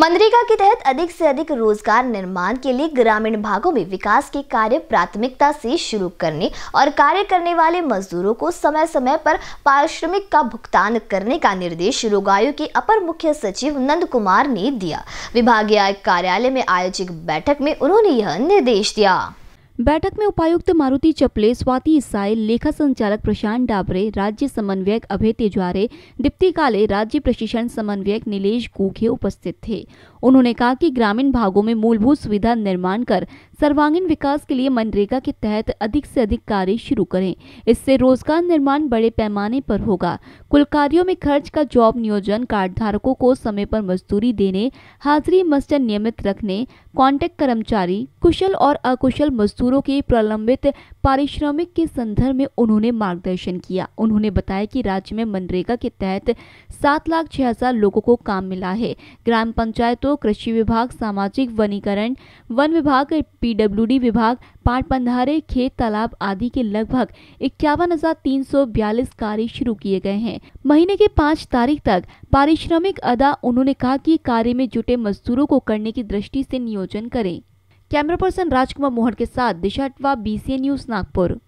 मनरेगा के तहत अधिक से अधिक रोजगार निर्माण के लिए ग्रामीण भागों में विकास के कार्य प्राथमिकता से शुरू करने और कार्य करने वाले मजदूरों को समय समय पर पारिश्रमिक का भुगतान करने का निर्देश रोगायु के अपर मुख्य सचिव नंद कुमार ने दिया विभागीय कार्यालय में आयोजित बैठक में उन्होंने यह निर्देश दिया बैठक में उपायुक्त मारुति चपले स्वाति ईसाई लेखा संचालक प्रशांत डाबरे राज्य समन्वयक अभय तेजवारे दीप्ति काले राज्य प्रशिक्षण समन्वयक नीलेश कूखे उपस्थित थे उन्होंने कहा कि ग्रामीण भागों में मूलभूत सुविधा निर्माण कर सर्वांगीण विकास के लिए मनरेगा के तहत अधिक से अधिक कार्य शुरू करें इससे रोजगार निर्माण बड़े पैमाने पर होगा कुल कार्यों में खर्च का जॉब नियोजन कार्ड धारकों को समय पर मजदूरी देने हाजिरी मस्टर नियमित रखने कॉन्ट्रैक्ट कर्मचारी कुशल और अकुशल मजदूरों के प्रलंबित पारिश्रमिक के संदर्भ में उन्होंने मार्गदर्शन किया उन्होंने बताया कि राज्य में मनरेगा के तहत सात लाख छह हजार लोगों को काम मिला है ग्राम पंचायतों कृषि विभाग सामाजिक वनीकरण वन विभाग पीडब्ल्यूडी विभाग पाट पंधारे खेत तालाब आदि के लगभग इक्यावन कार्य शुरू किए गए हैं महीने के पाँच तारीख तक पारिश्रमिक अदा उन्होंने कहा कि कार्य में जुटे मजदूरों को करने की दृष्टि से नियोजन करें कैमरा पर्सन राजकुमार मोहन के साथ Disha B C news Nagpur